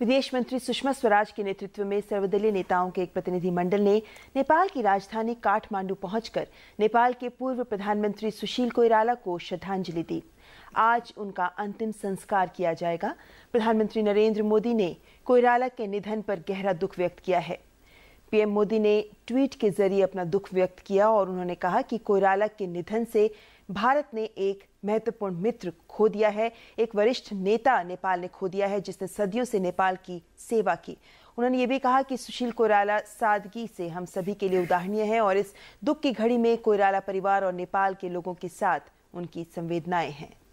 विदेश मंत्री सुषमा स्वराज के नेतृत्व में सर्वदलीय नेताओं के एक प्रतिनिधिमंडल ने नेपाल की राजधानी काठमांडू पहुंचकर नेपाल के पूर्व प्रधानमंत्री सुशील कोइराला को श्रद्धांजलि दी आज उनका अंतिम संस्कार किया जाएगा प्रधानमंत्री नरेंद्र मोदी ने कोइराला के निधन पर गहरा दुख व्यक्त किया है पीएम मोदी ने ट्वीट के जरिए अपना दुख व्यक्त किया और उन्होंने कहा कि कोयराला के निधन से भारत ने एक महत्वपूर्ण मित्र खो दिया है एक वरिष्ठ नेता नेपाल ने खो दिया है जिसने सदियों से नेपाल की सेवा की उन्होंने ये भी कहा कि सुशील कोयराला सादगी से हम सभी के लिए उदाहरणीय है और इस दुख की घड़ी में कोयराला परिवार और नेपाल के लोगों के साथ उनकी संवेदनाएं हैं